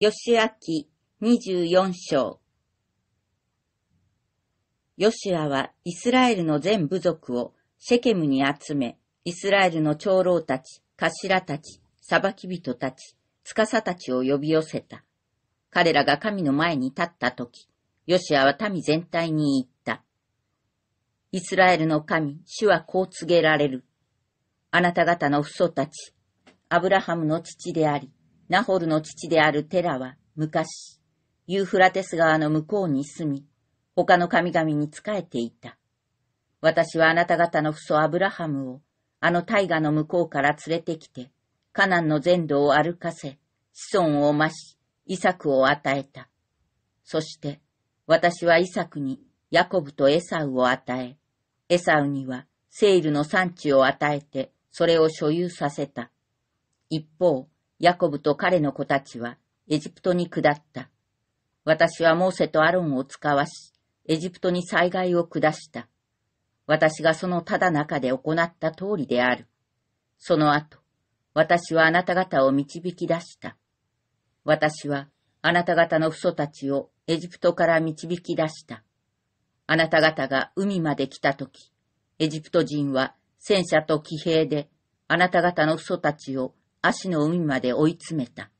義昭二十四章ヨシアはイスラエルの全部族をシェケムに集め、イスラエルの長老たち、頭たち、裁き人たち、司たちを呼び寄せた。彼らが神の前に立った時、ヨシアは民全体に言った。イスラエルの神、主はこう告げられる。あなた方の父祖たち、アブラハムの父であり、ナホルの父であるテラは昔、ユーフラテス川の向こうに住み、他の神々に仕えていた。私はあなた方の父祖アブラハムを、あの大河の向こうから連れてきて、カナンの全土を歩かせ、子孫を増し、イサクを与えた。そして、私はイサクにヤコブとエサウを与え、エサウにはセイルの産地を与えて、それを所有させた。一方、ヤコブと彼の子たちはエジプトに下った。私はモーセとアロンを使わし、エジプトに災害を下した。私がそのただ中で行った通りである。その後、私はあなた方を導き出した。私はあなた方の父祖たちをエジプトから導き出した。あなた方が海まで来たとき、エジプト人は戦車と騎兵であなた方の父祖たちを足の海まで追い詰めた。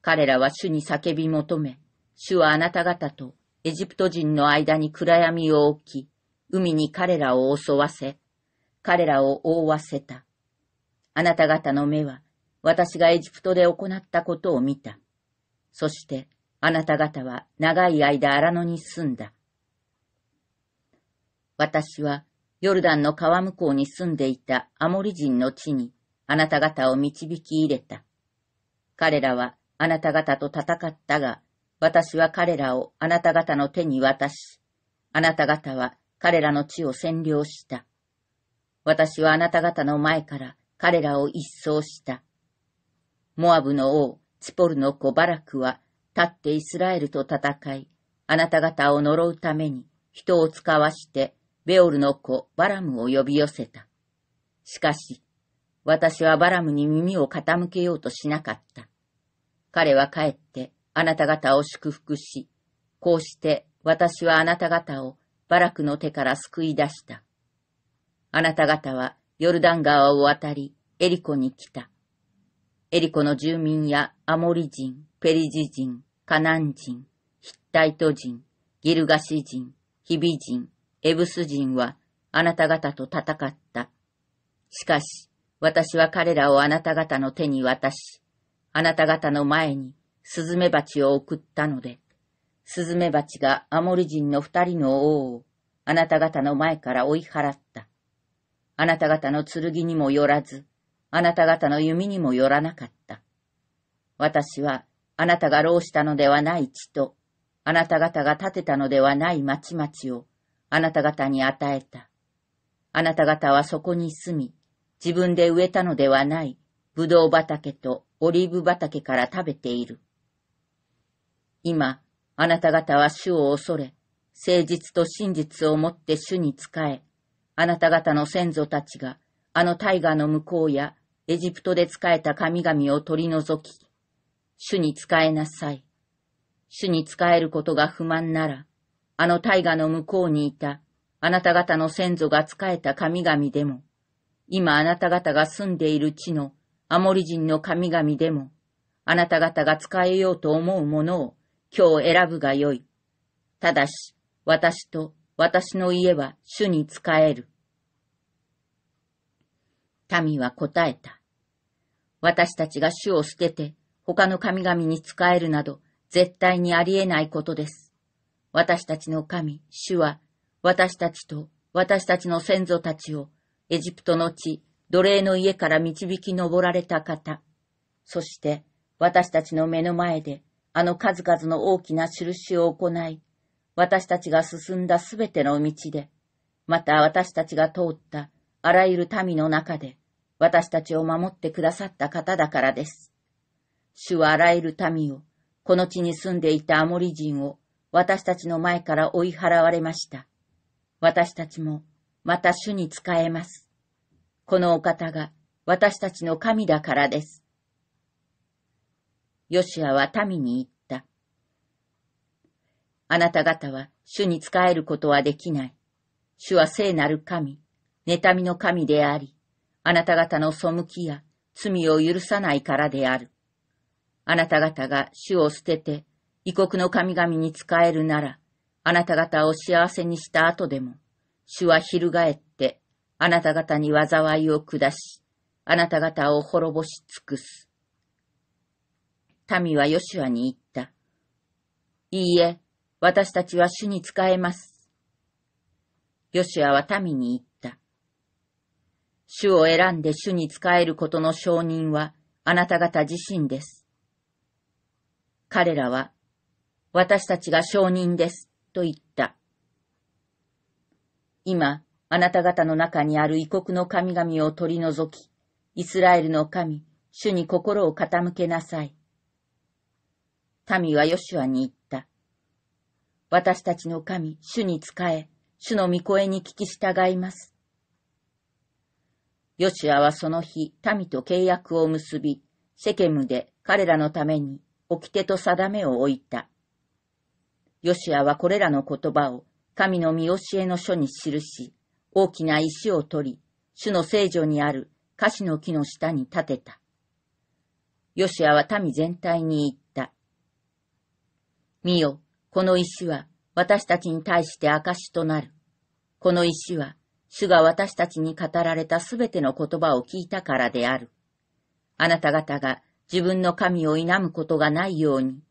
彼らは主に叫び求め、主はあなた方とエジプト人の間に暗闇を置き、海に彼らを襲わせ、彼らを覆わせた。あなた方の目は、私がエジプトで行ったことを見た。そして、あなた方は長い間荒野に住んだ。私は、ヨルダンの川向こうに住んでいたアモリ人の地に、あなた方を導き入れた。彼らはあなた方と戦ったが、私は彼らをあなた方の手に渡し、あなた方は彼らの地を占領した。私はあなた方の前から彼らを一掃した。モアブの王、ツポルの子バラクは、立ってイスラエルと戦い、あなた方を呪うために人を使わして、ベオルの子バラムを呼び寄せた。しかし、私はバラムに耳を傾けようとしなかった。彼は帰ってあなた方を祝福し、こうして私はあなた方をバラクの手から救い出した。あなた方はヨルダン川を渡り、エリコに来た。エリコの住民やアモリ人、ペリジ人、カナン人、ヒッタイト人、ギルガシ人、ヒビ人、エブス人はあなた方と戦った。しかし、私は彼らをあなた方の手に渡し、あなた方の前にスズメバチを送ったので、スズメバチがアモリ人の二人の王をあなた方の前から追い払った。あなた方の剣にもよらず、あなた方の弓にもよらなかった。私はあなたが老したのではない地と、あなた方が建てたのではない町々をあなた方に与えた。あなた方はそこに住み、自分で植えたのではない、ブドウ畑とオリーブ畑から食べている。今、あなた方は主を恐れ、誠実と真実をもって主に仕え、あなた方の先祖たちが、あの大河の向こうや、エジプトで仕えた神々を取り除き、主に仕えなさい。主に仕えることが不満なら、あの大河の向こうにいた、あなた方の先祖が仕えた神々でも、今あなた方が住んでいる地のアモリ人の神々でも、あなた方が使えようと思うものを今日選ぶがよい。ただし、私と私の家は主に仕える。民は答えた。私たちが主を捨てて他の神々に仕えるなど絶対にありえないことです。私たちの神、主は私たちと私たちの先祖たちをエジプトの地、奴隷の家から導き上られた方、そして私たちの目の前であの数々の大きな印を行い、私たちが進んだすべての道で、また私たちが通ったあらゆる民の中で、私たちを守ってくださった方だからです。主はあらゆる民を、この地に住んでいたアモリ人を、私たちの前から追い払われました。私たちも、また主に仕えます。このお方が私たちの神だからです。ヨシアは民に言った。あなた方は主に仕えることはできない。主は聖なる神、妬みの神であり、あなた方の背きや罪を許さないからである。あなた方が主を捨てて、異国の神々に仕えるなら、あなた方を幸せにした後でも、主は翻って、あなた方に災いを下し、あなた方を滅ぼし尽くす。民はヨシュアに言った。いいえ、私たちは主に仕えます。ヨシュアは民に言った。主を選んで主に仕えることの承認はあなた方自身です。彼らは、私たちが承認です、と言った。今、あなた方の中にある異国の神々を取り除き、イスラエルの神、主に心を傾けなさい。民はヨシュアに言った。私たちの神、主に仕え、主の御声に聞き従います。ヨシュアはその日、民と契約を結び、シェケムで彼らのために、掟と定めを置いた。ヨシアはこれらの言葉を神の見教えの書に記し、大きな石を取り、主の聖女にある菓子の木の下に立てた。ヨシアは民全体に言った。見よ、この石は私たちに対して証となる。この石は主が私たちに語られたすべての言葉を聞いたからである。あなた方が自分の神を否むことがないように、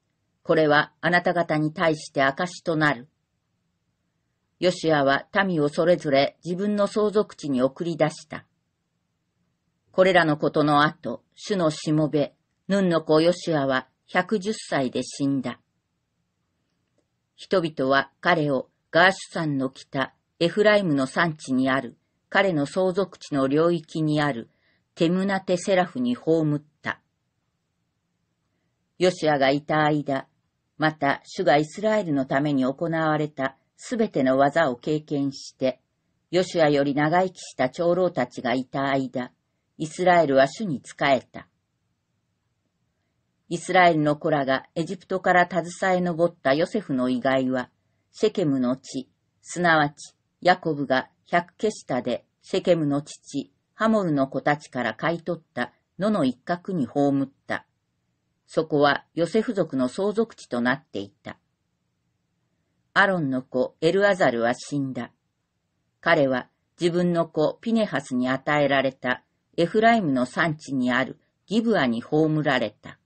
これはあなた方に対して証となる。ヨシアは民をそれぞれ自分の相続地に送り出した。これらのことの後、主のしもべ、ヌンの子ヨシアは110歳で死んだ。人々は彼をガーシュ山の北、エフライムの産地にある、彼の相続地の領域にある、テムナテセラフに葬った。ヨシアがいた間、また主がイスラエルのために行われたすべての技を経験して、ヨシュアより長生きした長老たちがいた間、イスラエルは主に仕えた。イスラエルの子らがエジプトから携え上ったヨセフの遺骸は、シェケムの地、すなわちヤコブが百ケ下でシェケムの父、ハモルの子たちから買い取った野の一角に葬った。そこはヨセフ族の相続地となっていた。アロンの子エルアザルは死んだ。彼は自分の子ピネハスに与えられたエフライムの産地にあるギブアに葬られた。